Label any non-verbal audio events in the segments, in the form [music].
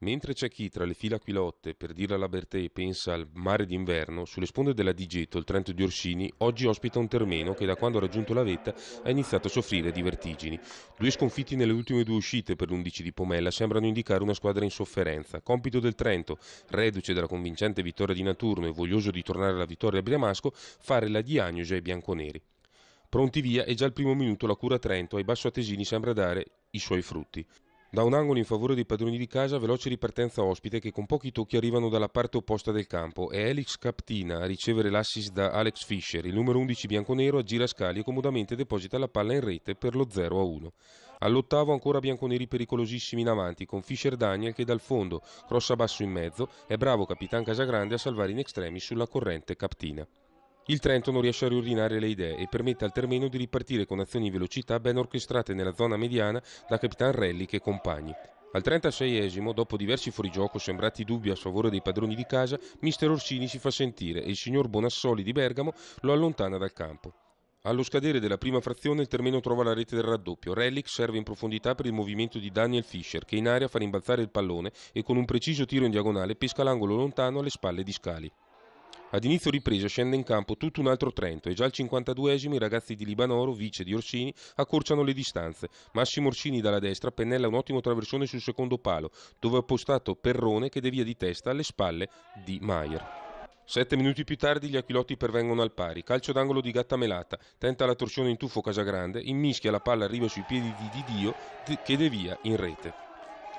Mentre c'è chi tra le file aquilotte, per dirla alla Bertè, pensa al mare d'inverno, sulle sponde della Digeto, il Trento di Orsini, oggi ospita un termeno che da quando ha raggiunto la vetta ha iniziato a soffrire di vertigini. Due sconfitti nelle ultime due uscite per l'11 di Pomella sembrano indicare una squadra in sofferenza. Compito del Trento, reduce dalla convincente vittoria di Naturno e voglioso di tornare alla vittoria a Briamasco, fare la diagnosi ai bianconeri. Pronti via e già al primo minuto la cura Trento ai basso bassoatesini sembra dare i suoi frutti. Da un angolo in favore dei padroni di casa, veloce ripartenza ospite che con pochi tocchi arrivano dalla parte opposta del campo. È Elix Captina a ricevere l'assist da Alex Fischer. Il numero 11 bianconero aggira scali e comodamente deposita la palla in rete per lo 0-1. All'ottavo ancora bianconeri pericolosissimi in avanti con Fischer Daniel che dal fondo, crossa basso in mezzo, è bravo Capitan Casagrande a salvare in extremis sulla corrente Captina. Il Trento non riesce a riordinare le idee e permette al Termeno di ripartire con azioni in velocità ben orchestrate nella zona mediana da Capitan Relli che compagni. Al 36esimo, dopo diversi fuorigioco sembrati dubbi a favore dei padroni di casa, mister Orsini si fa sentire e il signor Bonassoli di Bergamo lo allontana dal campo. Allo scadere della prima frazione il Termeno trova la rete del raddoppio. Relic serve in profondità per il movimento di Daniel Fischer che in aria fa rimbalzare il pallone e con un preciso tiro in diagonale pesca l'angolo lontano alle spalle di Scali. Ad inizio ripresa scende in campo tutto un altro Trento e già al 52esimo i ragazzi di Libanoro, vice di Orsini, accorciano le distanze. Massimo Orsini dalla destra pennella un ottimo traversone sul secondo palo, dove ha postato Perrone che devia di testa alle spalle di Maier. Sette minuti più tardi gli aquilotti pervengono al pari. Calcio d'angolo di Gattamelata. Tenta la torsione in tuffo Casagrande. Immischia la palla, arriva sui piedi di Didio che devia in rete.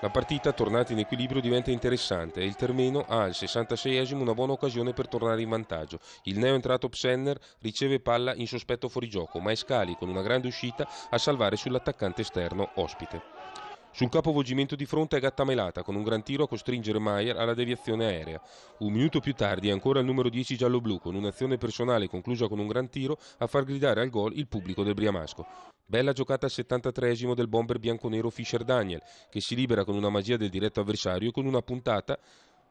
La partita, tornata in equilibrio, diventa interessante e il Termeno ha al 66esimo una buona occasione per tornare in vantaggio. Il neo entrato Psenner riceve palla in sospetto fuorigioco, ma è Scali con una grande uscita a salvare sull'attaccante esterno ospite. Sul capovolgimento di fronte è Gattamelata con un gran tiro a costringere Maier alla deviazione aerea. Un minuto più tardi è ancora il numero 10 giallo-blu con un'azione personale conclusa con un gran tiro a far gridare al gol il pubblico del Briamasco. Bella giocata al 73 esimo del bomber bianconero Fischer Daniel che si libera con una magia del diretto avversario e con una puntata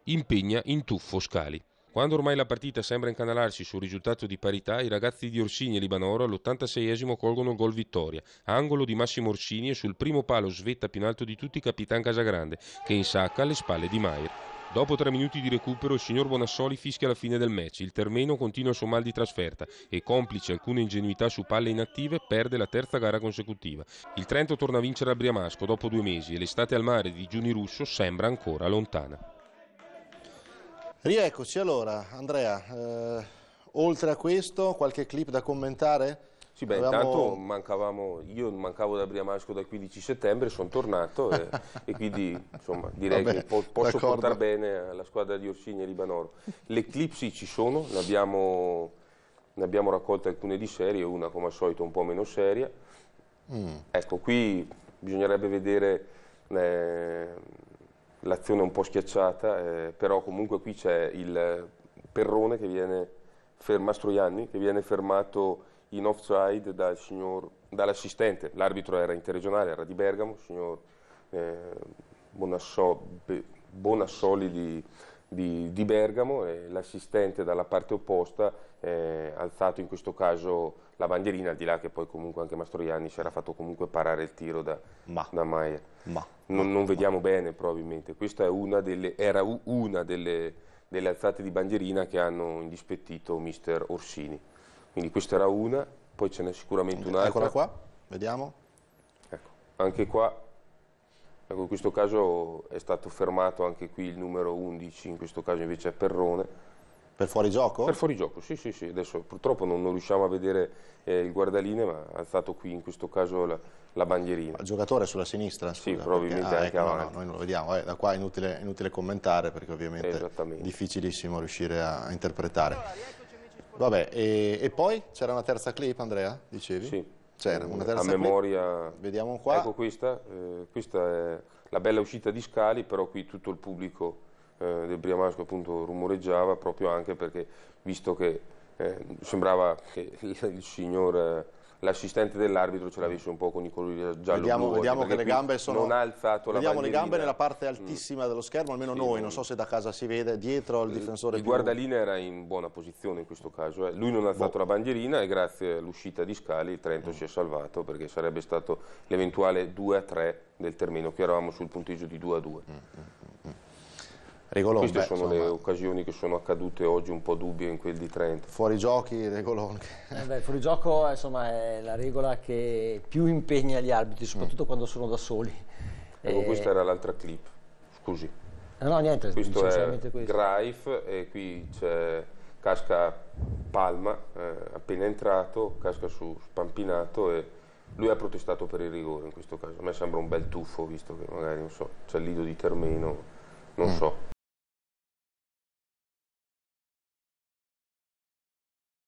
impegna in tuffo Scali. Quando ormai la partita sembra incanalarsi sul risultato di parità, i ragazzi di Orsini e Libanoro all'86esimo colgono il gol vittoria, angolo di Massimo Orsini e sul primo palo svetta più in alto di tutti Capitan Casagrande, che insacca alle spalle di Maier. Dopo tre minuti di recupero il signor Bonassoli fischia la fine del match, il termeno continua il suo mal di trasferta e complice alcune ingenuità su palle inattive perde la terza gara consecutiva. Il Trento torna a vincere a Briamasco dopo due mesi e l'estate al mare di Giuni Russo sembra ancora lontana. Rieccoci allora, Andrea, eh, oltre a questo qualche clip da commentare? Sì, beh, Avevamo... intanto io mancavo da Briamasco dal 15 settembre, sono tornato e, e quindi insomma, [laughs] direi Vabbè, che po posso portare bene alla squadra di Orsini e Libanoro. Le clip sì ci sono, ne abbiamo, ne abbiamo raccolte alcune di serie, una come al solito un po' meno seria. Mm. Ecco, qui bisognerebbe vedere... Eh, l'azione è un po' schiacciata, eh, però comunque qui c'è il Perrone che viene fermato, che viene fermato in offside dal dall'assistente, l'arbitro era interregionale, era di Bergamo, il signor eh, Bonassoli di di, di Bergamo, e l'assistente dalla parte opposta eh, ha eh, alzato in questo caso la bandierina, al di là che poi comunque anche Mastroianni si era fatto comunque parare il tiro da, ma, da Maia. Ma, non, non vediamo bene probabilmente, questa una delle, era una delle, delle alzate di bandierina che hanno indispettito mister Orsini. Quindi questa era una, poi ce n'è sicuramente un'altra. Eccola qua, vediamo. Ecco, anche qua Ecco, in questo caso è stato fermato anche qui il numero 11, in questo caso invece è Perrone. Per fuorigioco? Per fuorigioco, sì, sì, sì. Adesso purtroppo non, non riusciamo a vedere eh, il guardaline, ma ha alzato qui in questo caso la, la bandierina. Il giocatore sulla sinistra? Scusa, sì, probabilmente perché, ah, anche ecco, avanti. No, noi non lo vediamo, eh, da qua è inutile, inutile, commentare perché ovviamente è difficilissimo riuscire a, a interpretare. Vabbè, e, e poi c'era una terza clip, Andrea, dicevi? Sì. C'era cioè, una terza a memoria. Vediamo qua. Ecco questa, eh, questa è la bella uscita di Scali, però qui tutto il pubblico eh, del Briamasco appunto rumoreggiava proprio anche perché visto che eh, sembrava che il signor eh, l'assistente dell'arbitro ce l'avesse un po' con i colori giallo Vediamo, vediamo che le gambe sono... Non ha alzato la Vediamo le gambe nella parte mm. altissima mm. dello schermo, almeno sì, noi, non so se da casa si vede, dietro al eh, difensore Il più... guardalina era in buona posizione in questo caso. Eh. Lui non ha alzato boh. la bandierina e grazie all'uscita di Scali il Trento mm. si è salvato perché sarebbe stato l'eventuale 2-3 a del termino che eravamo sul punteggio di 2-2. a Mm. mm, mm Regolon, Queste beh, sono insomma, le occasioni che sono accadute oggi un po' dubbie in quel di Trento. Fuori giochi, Regolon. Eh fuori gioco insomma, è la regola che più impegna gli arbitri, mm. soprattutto mm. quando sono da soli. Ecco, e... Eh, questa era l'altra clip, scusi. No, eh, no, niente, questo è questo. Graif e qui c'è casca Palma, eh, appena entrato, casca su Spampinato e lui ha protestato per il rigore in questo caso. A me sembra un bel tuffo, visto che magari, non so, c'è il lido di Termeno, non mm. so.